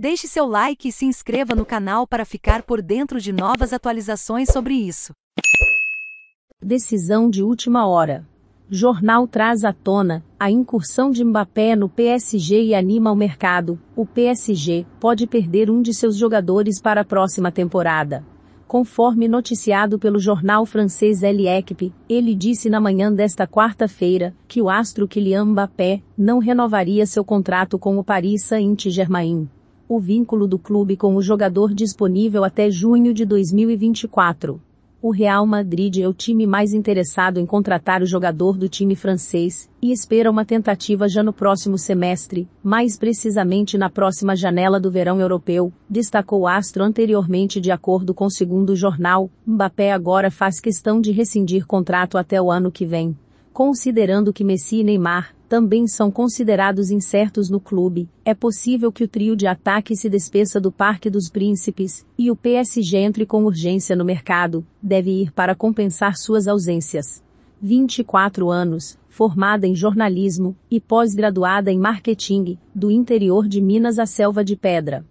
Deixe seu like e se inscreva no canal para ficar por dentro de novas atualizações sobre isso. Decisão de última hora. Jornal traz à tona a incursão de Mbappé no PSG e anima o mercado. O PSG pode perder um de seus jogadores para a próxima temporada. Conforme noticiado pelo jornal francês L'Equipe, ele disse na manhã desta quarta-feira que o astro Kylian Mbappé não renovaria seu contrato com o Paris Saint-Germain o vínculo do clube com o jogador disponível até junho de 2024. O Real Madrid é o time mais interessado em contratar o jogador do time francês e espera uma tentativa já no próximo semestre, mais precisamente na próxima janela do verão europeu, destacou Astro anteriormente de acordo com o segundo jornal. Mbappé agora faz questão de rescindir contrato até o ano que vem. Considerando que Messi e Neymar também são considerados incertos no clube, é possível que o trio de ataque se despeça do Parque dos Príncipes e o PSG entre com urgência no mercado, deve ir para compensar suas ausências. 24 anos, formada em jornalismo e pós-graduada em marketing, do interior de Minas à Selva de Pedra.